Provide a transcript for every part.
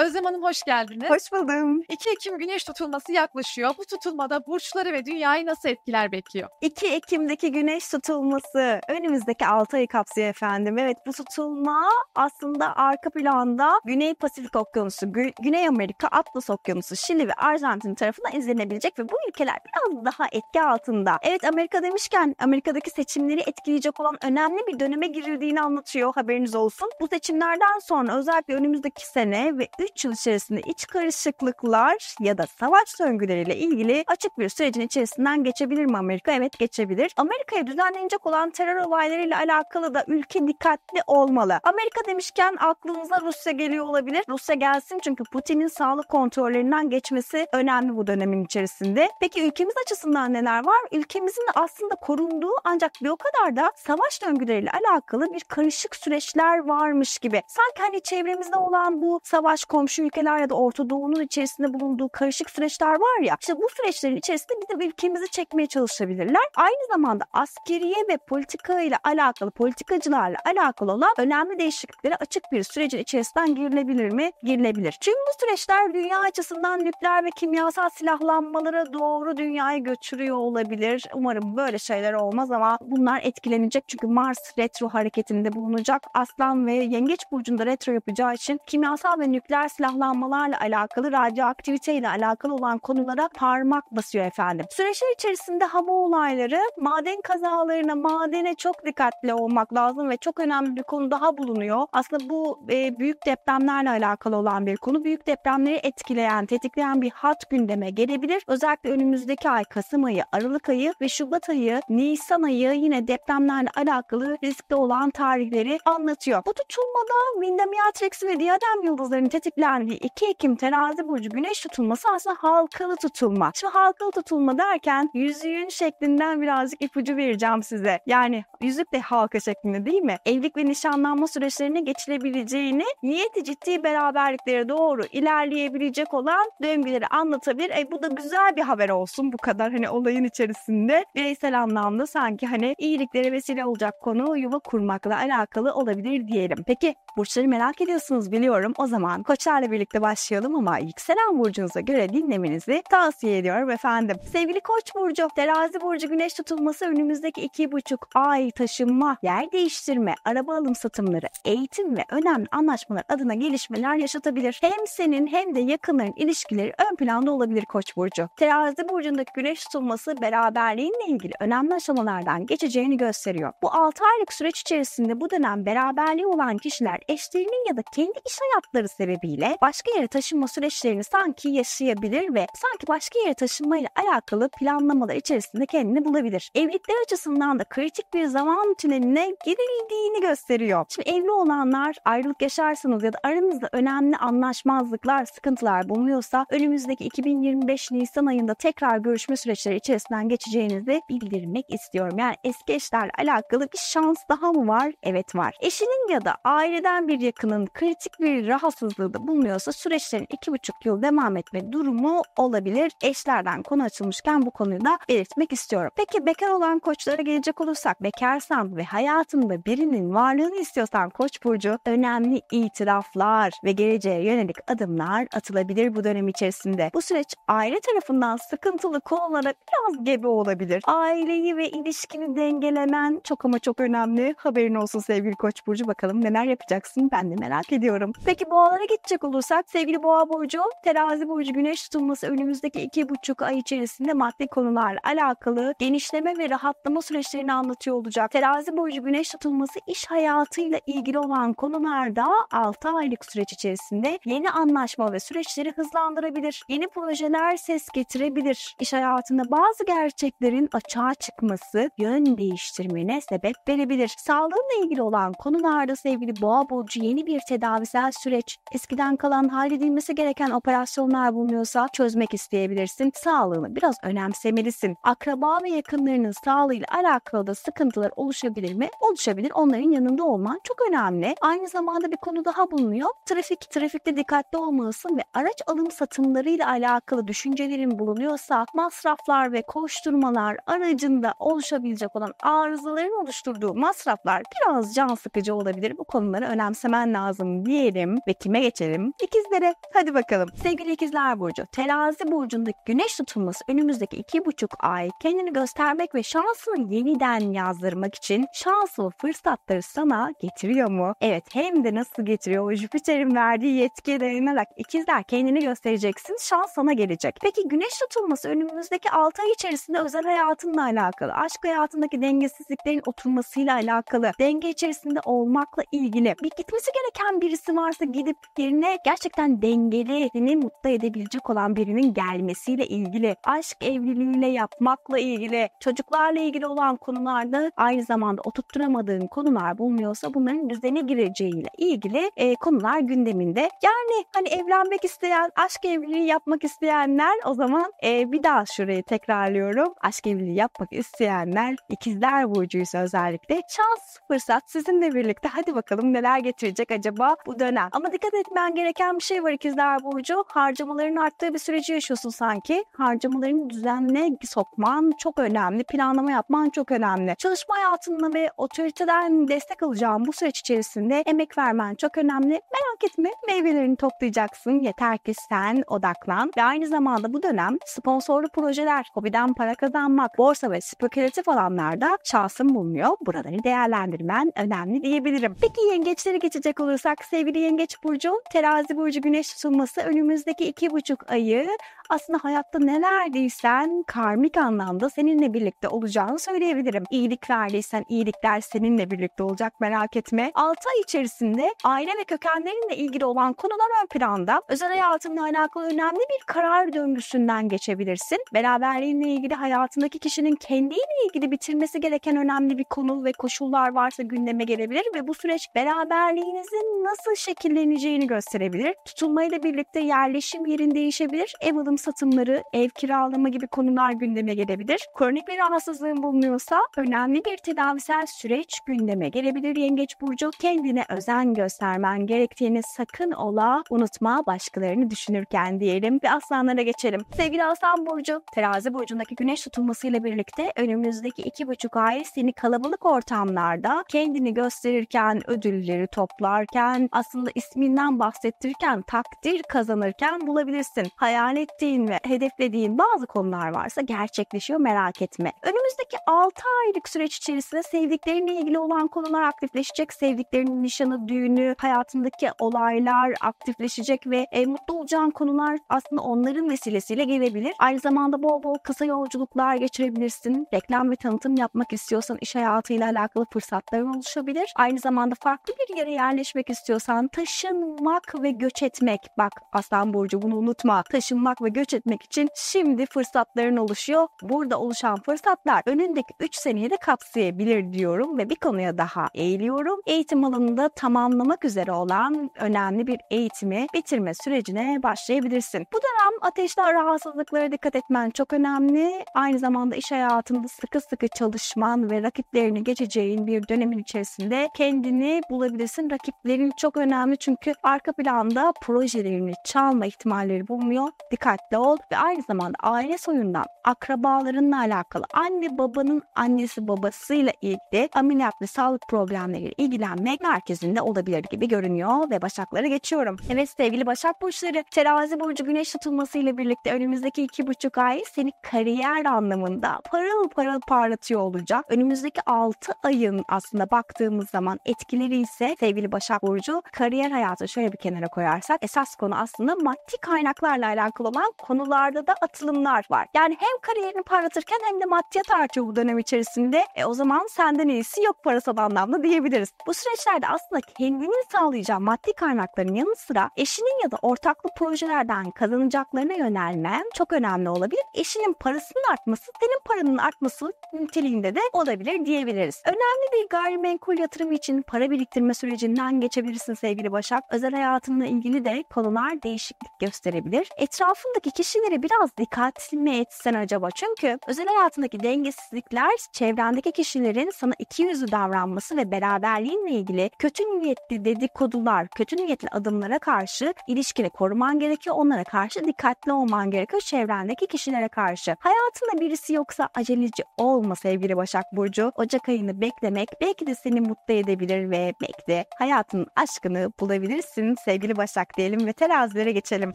Özlem Hanım hoş geldiniz. Hoş buldum. 2 Ekim güneş tutulması yaklaşıyor. Bu tutulmada burçları ve dünyayı nasıl etkiler bekliyor? 2 Ekim'deki güneş tutulması önümüzdeki 6 ayı kapsıyor efendim. Evet bu tutulma aslında arka planda Güney Pasifik Okyanusu, Gü- Güney Amerika, Atlas Okyanusu, Şili ve Arjantin tarafından izlenebilecek ve bu ülkeler biraz daha etki altında. Evet Amerika demişken Amerika'daki seçimleri etkileyecek olan önemli bir döneme girildiğini anlatıyor haberiniz olsun. Bu seçimlerden sonra özellikle önümüzdeki sene ve 3 3 yıl içerisinde iç karışıklıklar ya da savaş döngüleriyle ilgili açık bir sürecin içerisinden geçebilir mi Amerika? Evet geçebilir. Amerika'ya düzenlenecek olan terör olaylarıyla alakalı da ülke dikkatli olmalı. Amerika demişken aklınıza Rusya geliyor olabilir. Rusya gelsin çünkü Putin'in sağlık kontrollerinden geçmesi önemli bu dönemin içerisinde. Peki ülkemiz açısından neler var? Ülkemizin de aslında korunduğu ancak bir o kadar da savaş döngüleriyle alakalı bir karışık süreçler varmış gibi. Sanki hani çevremizde olan bu savaş kontrolü komşu ülkeler ya da Orta Doğu'nun içerisinde bulunduğu karışık süreçler var ya işte bu süreçlerin içerisinde bir bizim ülkemizi çekmeye çalışabilirler. Aynı zamanda askeriye ve politika ile alakalı, politikacılarla alakalı olan önemli değişikliklere açık bir sürecin içerisinden girilebilir mi? Girilebilir. Çünkü bu süreçler dünya açısından nükleer ve kimyasal silahlanmalara doğru dünyayı götürüyor olabilir. Umarım böyle şeyler olmaz ama bunlar etkilenecek çünkü Mars retro hareketinde bulunacak. Aslan ve Yengeç burcunda retro yapacağı için kimyasal ve nükleer nükleer silahlanmalarla alakalı, radyoaktivite ile alakalı olan konulara parmak basıyor efendim. Süreçler içerisinde hava olayları, maden kazalarına, madene çok dikkatli olmak lazım ve çok önemli bir konu daha bulunuyor. Aslında bu e, büyük depremlerle alakalı olan bir konu. Büyük depremleri etkileyen, tetikleyen bir hat gündeme gelebilir. Özellikle önümüzdeki ay Kasım ayı, Aralık ayı ve Şubat ayı, Nisan ayı yine depremlerle alakalı riskli olan tarihleri anlatıyor. Bu tutulmada Winda Miatrix ve Diadem yıldızlarının tetik nasiplendi. 2 Ekim terazi burcu güneş tutulması aslında halkalı tutulma. Şu halkalı tutulma derken yüzüğün şeklinden birazcık ipucu vereceğim size. Yani yüzük de halka şeklinde değil mi? Evlilik ve nişanlanma süreçlerine geçilebileceğini, niyeti ciddi beraberliklere doğru ilerleyebilecek olan döngüleri anlatabilir. E bu da güzel bir haber olsun bu kadar hani olayın içerisinde. Bireysel anlamda sanki hani iyiliklere vesile olacak konu yuva kurmakla alakalı olabilir diyelim. Peki burçları merak ediyorsunuz biliyorum. O zaman koç Koçlarla birlikte başlayalım ama yükselen burcunuza göre dinlemenizi tavsiye ediyorum efendim. Sevgili Koç burcu, Terazi burcu güneş tutulması önümüzdeki iki buçuk ay taşınma, yer değiştirme, araba alım satımları, eğitim ve önemli anlaşmalar adına gelişmeler yaşatabilir. Hem senin hem de yakınların ilişkileri ön planda olabilir Koç burcu. Terazi burcundaki güneş tutulması beraberliğinle ilgili önemli aşamalardan geçeceğini gösteriyor. Bu 6 aylık süreç içerisinde bu dönem beraberliği olan kişiler eşlerinin ya da kendi iş hayatları sebebiyle sebebiyle başka yere taşınma süreçlerini sanki yaşayabilir ve sanki başka yere taşınmayla alakalı planlamalar içerisinde kendini bulabilir. Evlilikler açısından da kritik bir zaman tüneline girildiğini gösteriyor. Şimdi evli olanlar ayrılık yaşarsanız ya da aranızda önemli anlaşmazlıklar, sıkıntılar bulunuyorsa önümüzdeki 2025 Nisan ayında tekrar görüşme süreçleri içerisinden geçeceğinizi bildirmek istiyorum. Yani eski eşlerle alakalı bir şans daha mı var? Evet var. Eşinin ya da aileden bir yakının kritik bir rahatsızlığı da katkıda bulunuyorsa süreçlerin iki buçuk yıl devam etme durumu olabilir. Eşlerden konu açılmışken bu konuyu da belirtmek istiyorum. Peki bekar olan koçlara gelecek olursak bekarsan ve hayatında birinin varlığını istiyorsan koç burcu önemli itiraflar ve geleceğe yönelik adımlar atılabilir bu dönem içerisinde. Bu süreç aile tarafından sıkıntılı konulara biraz gebe olabilir. Aileyi ve ilişkini dengelemen çok ama çok önemli. Haberin olsun sevgili koç burcu bakalım neler yapacaksın ben de merak ediyorum. Peki boğalara gidecek bakacak olursak sevgili boğa burcu terazi burcu güneş tutulması önümüzdeki iki buçuk ay içerisinde maddi konularla alakalı genişleme ve rahatlama süreçlerini anlatıyor olacak. Terazi burcu güneş tutulması iş hayatıyla ilgili olan konularda 6 aylık süreç içerisinde yeni anlaşma ve süreçleri hızlandırabilir. Yeni projeler ses getirebilir. İş hayatında bazı gerçeklerin açığa çıkması yön değiştirmene sebep verebilir. Sağlığınla ilgili olan konularda sevgili boğa burcu yeni bir tedavisel süreç. Eskiden dönemlerden kalan halledilmesi gereken operasyonlar bulunuyorsa çözmek isteyebilirsin. Sağlığını biraz önemsemelisin. Akraba ve yakınlarının sağlığıyla alakalı da sıkıntılar oluşabilir mi? Oluşabilir. Onların yanında olman çok önemli. Aynı zamanda bir konu daha bulunuyor. Trafik. Trafikte dikkatli olmalısın ve araç alım satımlarıyla alakalı düşüncelerin bulunuyorsa masraflar ve koşturmalar aracında oluşabilecek olan arızaların oluşturduğu masraflar biraz can sıkıcı olabilir. Bu konuları önemsemen lazım diyelim ve kime geçelim? verelim. İkizlere hadi bakalım. Sevgili ikizler Burcu, terazi burcundaki güneş tutulması önümüzdeki iki buçuk ay kendini göstermek ve şansını yeniden yazdırmak için şanslı fırsatları sana getiriyor mu? Evet hem de nasıl getiriyor? O Jüpiter'in verdiği yetkiye dayanarak ikizler kendini göstereceksin. Şans sana gelecek. Peki güneş tutulması önümüzdeki 6 ay içerisinde özel hayatınla alakalı, aşk hayatındaki dengesizliklerin oturmasıyla alakalı, denge içerisinde olmakla ilgili bir gitmesi gereken birisi varsa gidip geri yerine gerçekten dengeli, seni mutlu edebilecek olan birinin gelmesiyle ilgili, aşk evliliğiyle yapmakla ilgili, çocuklarla ilgili olan konularda aynı zamanda oturtturamadığın konular bulunuyorsa bunların düzene gireceğiyle ilgili e, konular gündeminde. Yani hani evlenmek isteyen, aşk evliliği yapmak isteyenler o zaman e, bir daha şurayı tekrarlıyorum. Aşk evliliği yapmak isteyenler ikizler burcuysa özellikle şans, fırsat sizinle birlikte hadi bakalım neler getirecek acaba bu dönem. Ama dikkat etme etmen gereken bir şey var ikizler Burcu. Harcamaların arttığı bir süreci yaşıyorsun sanki. Harcamalarını düzenle sokman çok önemli. Planlama yapman çok önemli. Çalışma hayatında ve otoriteden destek alacağın bu süreç içerisinde emek vermen çok önemli. Merak etme meyvelerini toplayacaksın. Yeter ki sen odaklan. Ve aynı zamanda bu dönem sponsorlu projeler, hobiden para kazanmak, borsa ve spekülatif alanlarda şansın bulunuyor. Buraları değerlendirmen önemli diyebilirim. Peki yengeçlere geçecek olursak sevgili yengeç Burcu Terazi burcu güneş tutulması önümüzdeki iki buçuk ayı aslında hayatta nelerdeysen karmik anlamda seninle birlikte olacağını söyleyebilirim. İyilik verdiysen iyilikler seninle birlikte olacak merak etme. 6 ay içerisinde aile ve kökenlerinle ilgili olan konular ön planda. Özel hayatınla alakalı önemli bir karar döngüsünden geçebilirsin. Beraberliğinle ilgili hayatındaki kişinin kendiyle ilgili bitirmesi gereken önemli bir konu ve koşullar varsa gündeme gelebilir ve bu süreç beraberliğinizin nasıl şekilleneceğini gösterir gösterebilir. Tutulmayla birlikte yerleşim yerin değişebilir. Ev alım satımları, ev kiralama gibi konular gündeme gelebilir. Kronik bir rahatsızlığın bulunuyorsa önemli bir tedavisel süreç gündeme gelebilir. Yengeç Burcu kendine özen göstermen gerektiğini sakın ola unutma başkalarını düşünürken diyelim ve aslanlara geçelim. Sevgili Aslan Burcu, terazi burcundaki güneş tutulmasıyla birlikte önümüzdeki iki buçuk ay seni kalabalık ortamlarda kendini gösterirken, ödülleri toplarken aslında isminden bahsediyorsun bahsettirirken takdir kazanırken bulabilirsin. Hayal ettiğin ve hedeflediğin bazı konular varsa gerçekleşiyor merak etme. Önümüzdeki 6 aylık süreç içerisinde sevdiklerinle ilgili olan konular aktifleşecek. Sevdiklerinin nişanı, düğünü, hayatındaki olaylar aktifleşecek ve e, mutlu olacağın konular aslında onların vesilesiyle gelebilir. Aynı zamanda bol bol kısa yolculuklar geçirebilirsin. Reklam ve tanıtım yapmak istiyorsan iş hayatıyla alakalı fırsatların oluşabilir. Aynı zamanda farklı bir yere yerleşmek istiyorsan taşınmak taşınmak ve göç etmek. Bak Aslan Burcu bunu unutma. Taşınmak ve göç etmek için şimdi fırsatların oluşuyor. Burada oluşan fırsatlar önündeki 3 seneyi de kapsayabilir diyorum ve bir konuya daha eğiliyorum. Eğitim alanında tamamlamak üzere olan önemli bir eğitimi bitirme sürecine başlayabilirsin. Bu dönem ateşli rahatsızlıklara dikkat etmen çok önemli. Aynı zamanda iş hayatında sıkı sıkı çalışman ve rakiplerini geçeceğin bir dönemin içerisinde kendini bulabilirsin. Rakiplerin çok önemli çünkü arka arka planda projelerini çalma ihtimalleri bulunuyor. Dikkatli ol ve aynı zamanda aile soyundan akrabalarınla alakalı anne babanın annesi babasıyla ilgili ameliyat ve sağlık problemleriyle ilgilenmek merkezinde olabilir gibi görünüyor ve başaklara geçiyorum. Evet sevgili başak burçları terazi burcu güneş tutulmasıyla birlikte önümüzdeki iki buçuk ay seni kariyer anlamında parıl parıl parlatıyor olacak. Önümüzdeki 6 ayın aslında baktığımız zaman etkileri ise sevgili Başak Burcu kariyer hayatı şöyle bir kenara koyarsak esas konu aslında maddi kaynaklarla alakalı olan konularda da atılımlar var. Yani hem kariyerini parlatırken hem de maddiyat artıyor bu dönem içerisinde. E o zaman senden iyisi yok parasal anlamda diyebiliriz. Bu süreçlerde aslında kendinin sağlayacağı maddi kaynakların yanı sıra eşinin ya da ortaklı projelerden kazanacaklarına yönelmen çok önemli olabilir. Eşinin parasının artması senin paranın artması niteliğinde de olabilir diyebiliriz. Önemli bir gayrimenkul yatırımı için para biriktirme sürecinden geçebilirsin sevgili Başak. Özel hayatımla ilgili de konular değişiklik gösterebilir. Etrafındaki kişilere biraz dikkatli mi etsen acaba? Çünkü özel hayatındaki dengesizlikler çevrendeki kişilerin sana iki yüzlü davranması ve beraberliğinle ilgili kötü niyetli dedikodular, kötü niyetli adımlara karşı ilişkini koruman gerekiyor. Onlara karşı dikkatli olman gerekiyor çevrendeki kişilere karşı. Hayatında birisi yoksa aceleci olma sevgili Başak Burcu. Ocak ayını beklemek belki de seni mutlu edebilir ve belki de hayatının aşkını bulabilirsin gün sevgili Başak diyelim ve terazilere geçelim.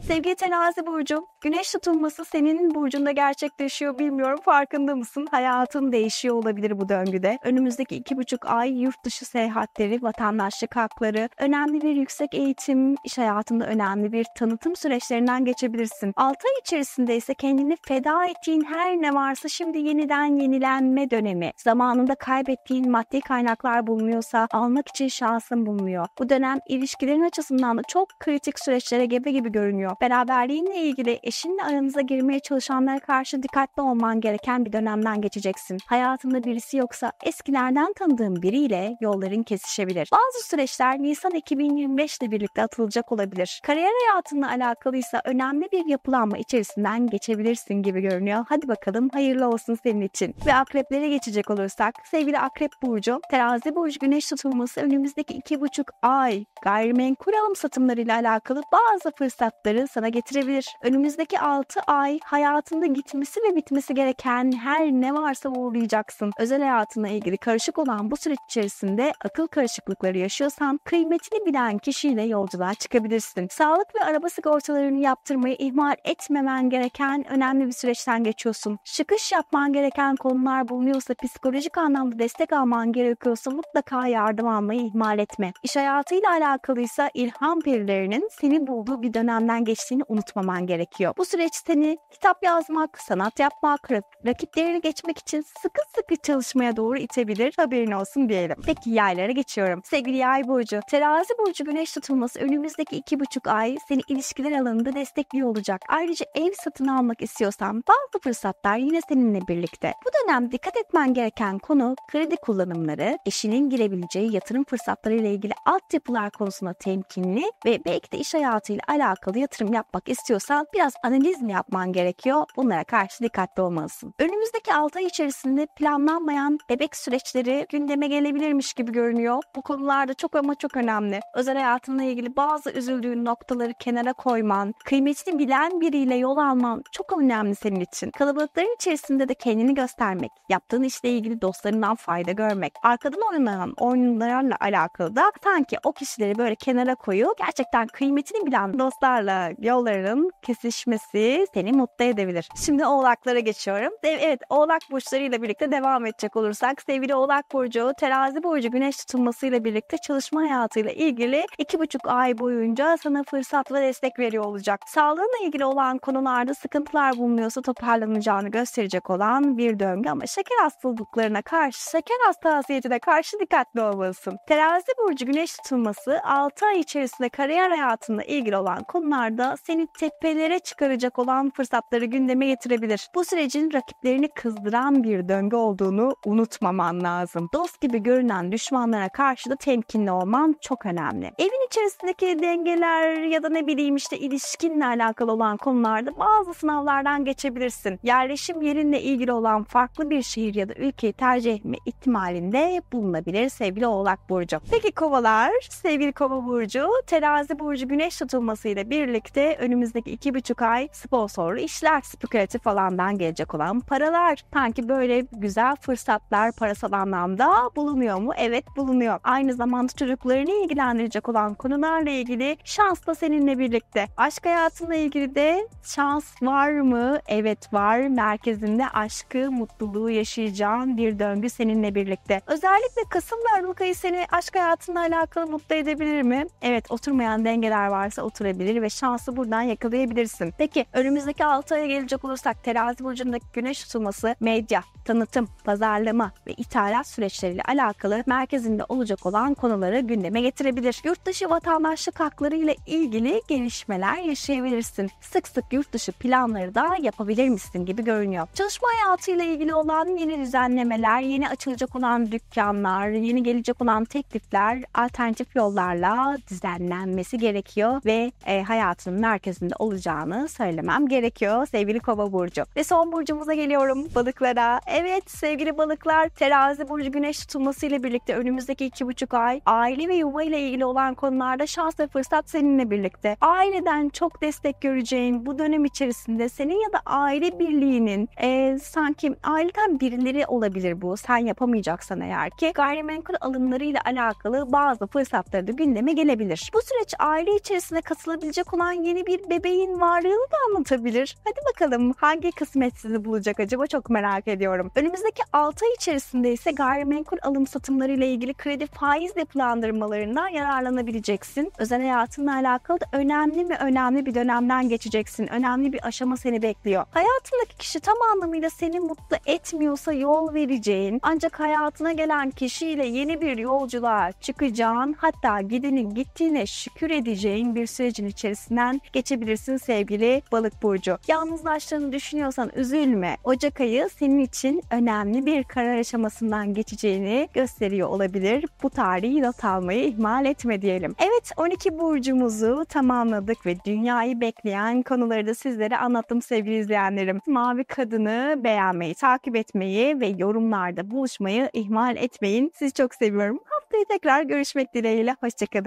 Sevgili terazi burcu, güneş tutulması senin burcunda gerçekleşiyor bilmiyorum farkında mısın? Hayatın değişiyor olabilir bu döngüde. Önümüzdeki iki buçuk ay yurt dışı seyahatleri, vatandaşlık hakları, önemli bir yüksek eğitim, iş hayatında önemli bir tanıtım süreçlerinden geçebilirsin. 6 ay içerisinde ise kendini feda ettiğin her ne varsa şimdi yeniden yenilenme dönemi. Zamanında kaybettiğin maddi kaynaklar bulunuyorsa almak için şansın bulunuyor. Bu dönem ilişkilerin açısından anlamda çok kritik süreçlere gebe gibi görünüyor. Beraberliğinle ilgili eşinle aranıza girmeye çalışanlara karşı dikkatli olman gereken bir dönemden geçeceksin. Hayatında birisi yoksa eskilerden tanıdığın biriyle yolların kesişebilir. Bazı süreçler Nisan 2025 ile birlikte atılacak olabilir. Kariyer hayatınla alakalıysa önemli bir yapılanma içerisinden geçebilirsin gibi görünüyor. Hadi bakalım hayırlı olsun senin için. Ve akreplere geçecek olursak sevgili akrep burcu terazi burcu güneş tutulması önümüzdeki 2,5 ay gayrimenkul alım tohum satımlarıyla alakalı bazı fırsatları sana getirebilir. Önümüzdeki 6 ay hayatında gitmesi ve bitmesi gereken her ne varsa uğurlayacaksın. Özel hayatına ilgili karışık olan bu süreç içerisinde akıl karışıklıkları yaşıyorsan kıymetini bilen kişiyle yolculuğa çıkabilirsin. Sağlık ve araba sigortalarını yaptırmayı ihmal etmemen gereken önemli bir süreçten geçiyorsun. Çıkış yapman gereken konular bulunuyorsa psikolojik anlamda destek alman gerekiyorsa mutlaka yardım almayı ihmal etme. İş hayatıyla alakalıysa ilham ilham perilerinin seni bulduğu bir dönemden geçtiğini unutmaman gerekiyor. Bu süreç seni kitap yazmak, sanat yapmak, rakiplerini geçmek için sıkı sıkı çalışmaya doğru itebilir. Haberin olsun diyelim. Peki yaylara geçiyorum. Sevgili yay burcu, terazi burcu güneş tutulması önümüzdeki iki buçuk ay seni ilişkiler alanında destekliyor olacak. Ayrıca ev satın almak istiyorsan bazı fırsatlar yine seninle birlikte. Bu dönem dikkat etmen gereken konu kredi kullanımları, eşinin girebileceği yatırım fırsatları ile ilgili altyapılar konusunda temkinli ilgili hani ve belki de iş hayatıyla alakalı yatırım yapmak istiyorsan biraz analiz mi yapman gerekiyor? Bunlara karşı dikkatli olmalısın. Önümüzdeki 6 ay içerisinde planlanmayan bebek süreçleri gündeme gelebilirmiş gibi görünüyor. Bu konularda çok ama çok önemli. Özel hayatınla ilgili bazı üzüldüğün noktaları kenara koyman, kıymetini bilen biriyle yol alman çok önemli senin için. Kalabalıkların içerisinde de kendini göstermek, yaptığın işle ilgili dostlarından fayda görmek, arkadan oynanan oyunlarla alakalı da sanki o kişileri böyle kenara koyup yıl gerçekten kıymetini bilen dostlarla yolların kesişmesi seni mutlu edebilir. Şimdi oğlaklara geçiyorum. Evet oğlak burçlarıyla birlikte devam edecek olursak sevgili oğlak burcu terazi burcu güneş tutulmasıyla birlikte çalışma hayatıyla ilgili iki buçuk ay boyunca sana fırsat ve destek veriyor olacak. Sağlığınla ilgili olan konularda sıkıntılar bulunuyorsa toparlanacağını gösterecek olan bir döngü ama şeker hastalıklarına karşı şeker hassasiyetine karşı dikkatli olmalısın. Terazi burcu güneş tutulması 6 ay içerisinde iş ve kariyer hayatında ilgili olan konularda seni tepelere çıkaracak olan fırsatları gündeme getirebilir. Bu sürecin rakiplerini kızdıran bir döngü olduğunu unutmaman lazım. Dost gibi görünen düşmanlara karşı da temkinli olman çok önemli. Evin içerisindeki dengeler ya da ne bileyim işte ilişkinle alakalı olan konularda bazı sınavlardan geçebilirsin. Yerleşim yerinle ilgili olan farklı bir şehir ya da ülkeyi tercih etme ihtimalinde bulunabilir sevgili Oğlak Burcu. Peki kovalar, sevgili kova burcu terazi burcu güneş tutulmasıyla birlikte önümüzdeki iki buçuk ay sponsorlu işler, spekülatif alandan gelecek olan paralar. Sanki böyle güzel fırsatlar parasal anlamda bulunuyor mu? Evet bulunuyor. Aynı zamanda çocuklarını ilgilendirecek olan konularla ilgili şans da seninle birlikte. Aşk hayatınla ilgili de şans var mı? Evet var. Merkezinde aşkı, mutluluğu yaşayacağın bir döngü seninle birlikte. Özellikle Kasım ve Aralık ayı seni aşk hayatınla alakalı mutlu edebilir mi? Evet Evet oturmayan dengeler varsa oturabilir ve şansı buradan yakalayabilirsin. Peki önümüzdeki 6 aya gelecek olursak terazi burcundaki güneş tutulması medya, tanıtım, pazarlama ve ithalat süreçleriyle alakalı merkezinde olacak olan konuları gündeme getirebilir. Yurt dışı vatandaşlık hakları ile ilgili gelişmeler yaşayabilirsin. Sık sık yurt dışı planları da yapabilir misin gibi görünüyor. Çalışma hayatıyla ilgili olan yeni düzenlemeler, yeni açılacak olan dükkanlar, yeni gelecek olan teklifler alternatif yollarla düzen düzenlenmesi gerekiyor ve e, hayatının merkezinde olacağını söylemem gerekiyor sevgili Kova burcu. Ve son burcumuza geliyorum balıklara. Evet sevgili balıklar terazi burcu güneş ile birlikte önümüzdeki iki buçuk ay aile ve yuva ile ilgili olan konularda şans ve fırsat seninle birlikte. Aileden çok destek göreceğin bu dönem içerisinde senin ya da aile birliğinin e, sanki aileden birileri olabilir bu. Sen yapamayacaksan eğer ki gayrimenkul alımlarıyla alakalı bazı fırsatları da gündeme gelebilir. Bu süreç aile içerisinde katılabilecek olan yeni bir bebeğin varlığını da anlatabilir. Hadi bakalım hangi kısmet sizi bulacak acaba çok merak ediyorum. Önümüzdeki 6 ay içerisinde ise gayrimenkul alım satımları ile ilgili kredi faiz yapılandırmalarından yararlanabileceksin. Özel hayatınla alakalı da önemli ve önemli bir dönemden geçeceksin. Önemli bir aşama seni bekliyor. Hayatındaki kişi tam anlamıyla seni mutlu etmiyorsa yol vereceğin ancak hayatına gelen kişiyle yeni bir yolculuğa çıkacağın hatta gidenin gittiğini kendine şükür edeceğin bir sürecin içerisinden geçebilirsin sevgili balık burcu. Yalnızlaştığını düşünüyorsan üzülme. Ocak ayı senin için önemli bir karar aşamasından geçeceğini gösteriyor olabilir. Bu tarihi not almayı ihmal etme diyelim. Evet 12 burcumuzu tamamladık ve dünyayı bekleyen konuları da sizlere anlattım sevgili izleyenlerim. Mavi Kadını beğenmeyi, takip etmeyi ve yorumlarda buluşmayı ihmal etmeyin. Sizi çok seviyorum. Haftaya tekrar görüşmek dileğiyle. Hoşçakalın.